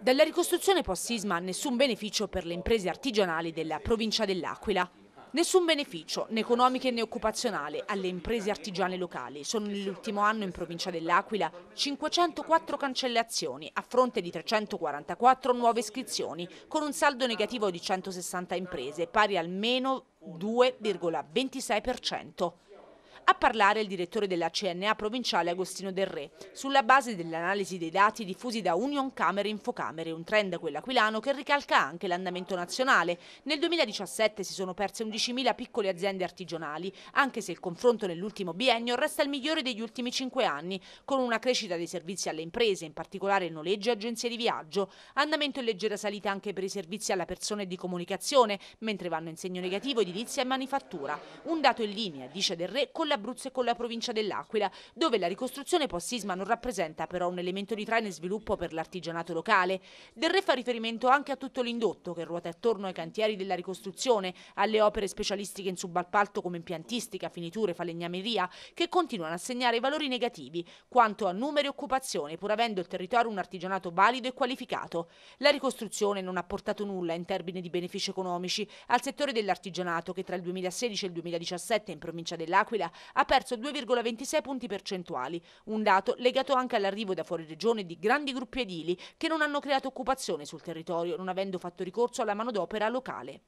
Dalla ricostruzione post-sisma nessun beneficio per le imprese artigianali della provincia dell'Aquila. Nessun beneficio, né economico né occupazionale, alle imprese artigiane locali. Sono nell'ultimo anno in provincia dell'Aquila 504 cancellazioni a fronte di 344 nuove iscrizioni, con un saldo negativo di 160 imprese, pari al 2,26%. A parlare il direttore della CNA provinciale Agostino Del Re, sulla base dell'analisi dei dati diffusi da Union Camere Infocamere, un trend quello aquilano che ricalca anche l'andamento nazionale. Nel 2017 si sono perse 11.000 piccole aziende artigianali, anche se il confronto nell'ultimo biennio resta il migliore degli ultimi 5 anni, con una crescita dei servizi alle imprese, in particolare noleggio e agenzie di viaggio, andamento in leggera salita anche per i servizi alla persona e di comunicazione, mentre vanno in segno negativo edilizia e manifattura. Un dato in linea, dice Del Re, con la Abruzzo e con la provincia dell'Aquila, dove la ricostruzione post-sisma non rappresenta però un elemento di traino e sviluppo per l'artigianato locale. Del Re fa riferimento anche a tutto l'indotto che ruota attorno ai cantieri della ricostruzione, alle opere specialistiche in subappalto come impiantistica, finiture, falegnameria, che continuano a segnare valori negativi quanto a numeri e occupazione, pur avendo il territorio un artigianato valido e qualificato. La ricostruzione non ha portato nulla in termini di benefici economici al settore dell'artigianato che tra il 2016 e il 2017 in provincia dell'Aquila ha perso 2,26 punti percentuali, un dato legato anche all'arrivo da fuori regione di grandi gruppi edili che non hanno creato occupazione sul territorio, non avendo fatto ricorso alla manodopera locale.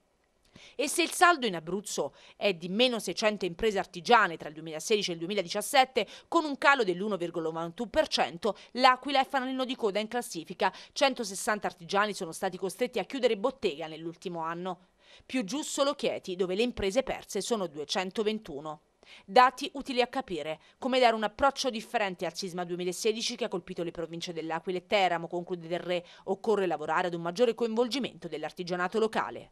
E se il saldo in Abruzzo è di meno 600 imprese artigiane tra il 2016 e il 2017, con un calo dell'1,91%, l'Aquila è fanalino di coda in classifica. 160 artigiani sono stati costretti a chiudere bottega nell'ultimo anno. Più giù solo Chieti, dove le imprese perse sono 221. Dati utili a capire come dare un approccio differente al sisma 2016 che ha colpito le province dell'Aquila e Teramo, conclude Del Re. Occorre lavorare ad un maggiore coinvolgimento dell'artigianato locale.